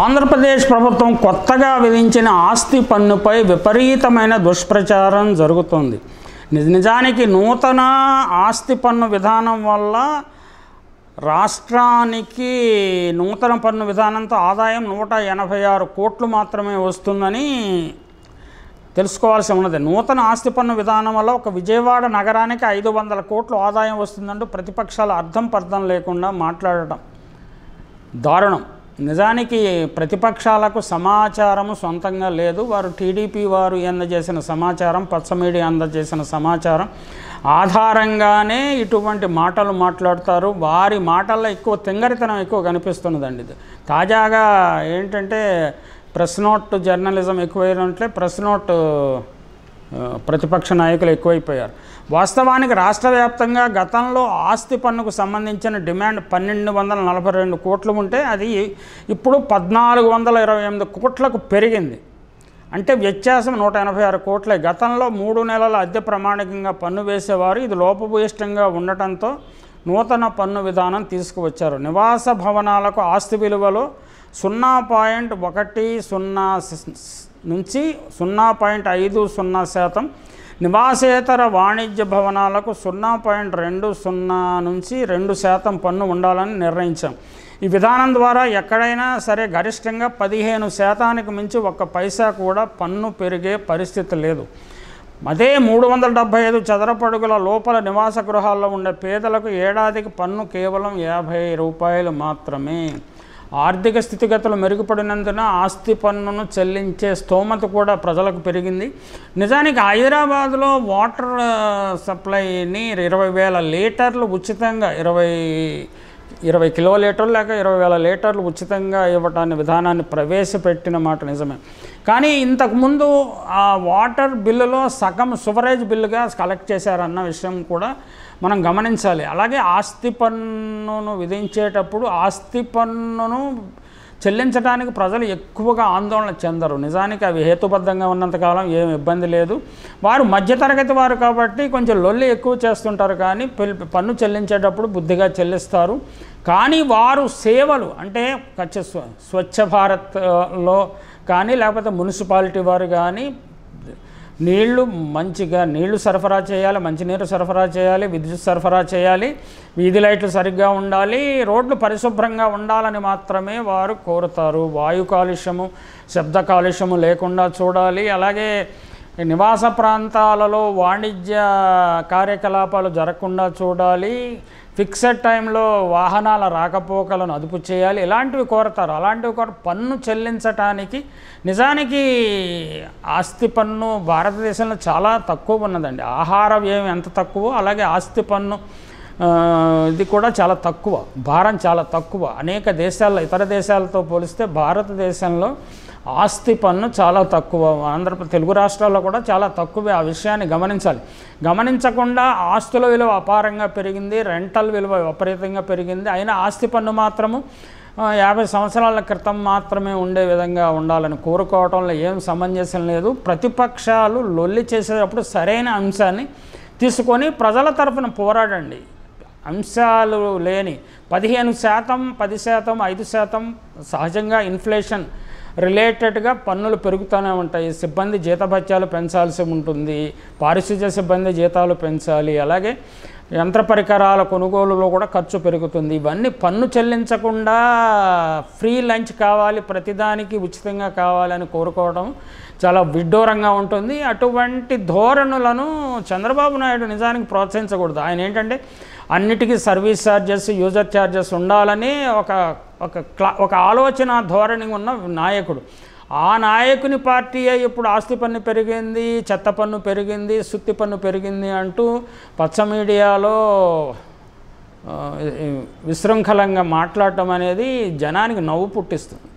ఆంధ్రప్రదేశ్ ప్రభుత్వం కొత్తగా విధించిన ఆస్తి పన్నుపై విపరీతమైన దుష్ప్రచారం జరుగుతుంది నిజానికి నూతన ఆస్తి పన్ను విధానం వల్ల రాష్ట్రానికి నూతన పన్ను విధానంతో ఆదాయం నూట ఎనభై ఆరు కోట్లు మాత్రమే వస్తుందని తెలుసుకోవాల్సి ఉన్నది నూతన ఆస్తి పన్ను విధానం వల్ల ఒక విజయవాడ నగరానికి ఐదు వందల కోట్లు ఆదాయం వస్తుందంటూ ప్రతిపక్షాలు అర్థం పర్థం లేకుండా మాట్లాడటం దారుణం నిజానికి ప్రతిపక్షాలకు సమాచారము సొంతంగా లేదు వారు టీడీపీ వారు అందజేసిన సమాచారం పచ్చ మీడియా అందజేసిన సమాచారం ఆధారంగానే ఇటువంటి మాటలు మాట్లాడతారు వారి మాటల్లో ఎక్కువ తింగరితనం ఎక్కువ కనిపిస్తున్నదండి ఇది తాజాగా ఏంటంటే ప్రెస్ నోట్ జర్నలిజం ఎక్కువైనట్లే ప్రెస్ నోట్ ప్రతిపక్ష నాయకులు ఎక్కువైపోయారు వాస్తవానికి రాష్ట్ర వ్యాప్తంగా గతంలో ఆస్తి పన్నుకు సంబంధించిన డిమాండ్ పన్నెండు వందల నలభై రెండు కోట్లు ఉంటే అది ఇప్పుడు పద్నాలుగు వందల ఇరవై ఎనిమిది కోట్లకు పెరిగింది అంటే వ్యత్యాసం నూట ఎనభై ఆరు కోట్లే గతంలో మూడు నెలల అద్దె ప్రమాణికంగా పన్ను వేసేవారు ఇది లోపభూయిష్టంగా ఉండటంతో నూతన పన్ను విధానం తీసుకువచ్చారు నివాస భవనాలకు ఆస్తి విలువలో సున్నా పాయింట్ ఒకటి సున్నా నుంచి సున్నా పాయింట్ ఐదు సున్నా శాతం నివాసేతర వాణిజ్య భవనాలకు సున్నా పాయింట్ రెండు సున్నా నుంచి రెండు శాతం పన్ను ఉండాలని నిర్ణయించాం ఈ విధానం ద్వారా ఎక్కడైనా సరే గరిష్టంగా పదిహేను శాతానికి మించి ఒక్క పైసా కూడా పన్ను పెరిగే పరిస్థితి లేదు అదే మూడు వందల డెబ్బై ఐదు చదరపడుగుల లోపల నివాస గృహాల్లో ఉండే పేదలకు ఏడాదికి పన్ను కేవలం యాభై రూపాయలు మాత్రమే ఆర్థిక స్థితిగతులు మెరుగుపడినందున ఆస్తి పన్నును చెల్లించే స్తోమత కూడా ప్రజలకు పెరిగింది నిజానికి హైదరాబాద్లో వాటర్ సప్లైని ఇరవై వేల లీటర్లు ఉచితంగా ఇరవై ఇరవై కిలో లీటర్లు లేక ఇరవై వేల లీటర్లు ఉచితంగా ఇవ్వటాన్ని విధానాన్ని ప్రవేశపెట్టిన మాట నిజమే కానీ ఇంతకుముందు ఆ వాటర్ బిల్లులో సగం సువరేజ్ బిల్లుగా కలెక్ట్ చేశారన్న విషయం కూడా మనం గమనించాలి అలాగే ఆస్తి పన్నును విధించేటప్పుడు ఆస్తి పన్నును చెల్లించడానికి ప్రజలు ఎక్కువగా ఆందోళన చెందరు నిజానికి అవి హేతుబద్ధంగా ఉన్నంతకాలం ఏం ఇబ్బంది లేదు వారు మధ్యతరగతి వారు కాబట్టి కొంచెం లొల్లి ఎక్కువ చేస్తుంటారు కానీ పన్ను చెల్లించేటప్పుడు బుద్ధిగా చెల్లిస్తారు కానీ వారు సేవలు అంటే ఖచ్చిత స్వచ్ఛ భారత్లో కానీ లేకపోతే మున్సిపాలిటీ వారు కానీ నీళ్లు మంచిగా నీళ్లు సరఫరా చేయాలి మంచినీరు సరఫరా చేయాలి విద్యుత్ సరఫరా చేయాలి వీధి లైట్లు సరిగ్గా ఉండాలి రోడ్లు పరిశుభ్రంగా ఉండాలని మాత్రమే వారు కోరుతారు వాయు కాలుష్యము శబ్ద కాలుష్యము లేకుండా చూడాలి అలాగే నివాస ప్రాంతాలలో వాణిజ్య కార్యకలాపాలు జరగకుండా చూడాలి ఫిక్సెడ్ టైంలో వాహనాల రాకపోకలను అదుపు చేయాలి ఇలాంటివి కోరతారు అలాంటివి కోర పన్ను చెల్లించటానికి నిజానికి ఆస్తి పన్ను భారతదేశంలో చాలా తక్కువ ఉన్నదండి ఆహార వ్యయం ఎంత తక్కువ అలాగే ఆస్తి పన్ను ఇది కూడా చాలా తక్కువ భారం చాలా తక్కువ అనేక దేశాల్లో ఇతర దేశాలతో పోలిస్తే భారతదేశంలో ఆస్తి పన్ను చాలా తక్కువ ఆంధ్ర తెలుగు రాష్ట్రాల్లో కూడా చాలా తక్కువే ఆ విషయాన్ని గమనించాలి గమనించకుండా ఆస్తుల విలువ అపారంగా పెరిగింది రెంటల్ విలువ విపరీతంగా పెరిగింది అయినా ఆస్తి పన్ను మాత్రము యాభై సంవత్సరాల క్రితం మాత్రమే ఉండే విధంగా ఉండాలని కోరుకోవటంలో ఏం సమంజసం లేదు ప్రతిపక్షాలు లొల్లి చేసేటప్పుడు సరైన అంశాన్ని తీసుకొని ప్రజల తరఫున పోరాడండి అంశాలు లేని పదిహేను శాతం పది శాతం ఐదు శాతం సహజంగా ఇన్ఫ్లేషన్ రిలేటెడ్గా పన్నులు పెరుగుతూనే ఉంటాయి సిబ్బంది జీతభత్యాలు పెంచాల్సి ఉంటుంది పారిశుధ్య సిబ్బంది జీతాలు పెంచాలి అలాగే యంత్ర పరికరాల కొనుగోలులో కూడా ఖర్చు పెరుగుతుంది ఇవన్నీ పన్ను చెల్లించకుండా ఫ్రీ లంచ్ కావాలి ప్రతిదానికి ఉచితంగా కావాలని కోరుకోవడం చాలా విడ్డూరంగా ఉంటుంది అటువంటి ధోరణులను చంద్రబాబు నాయుడు నిజానికి ప్రోత్సహించకూడదు ఆయన ఏంటంటే అన్నిటికీ సర్వీస్ ఛార్జెస్ యూజర్ ఛార్జెస్ ఉండాలని ఒక ఒక క్లా ఒక ఆలోచన ధోరణి ఉన్న నాయకుడు ఆ నాయకుని పార్టీయే ఇప్పుడు ఆస్తి పన్ను పెరిగింది చెత్త పన్ను పెరిగింది సుత్తి పన్ను పెరిగింది అంటూ పచ్చ మీడియాలో విశృంఖలంగా మాట్లాడటం అనేది జనానికి నవ్వు పుట్టిస్తుంది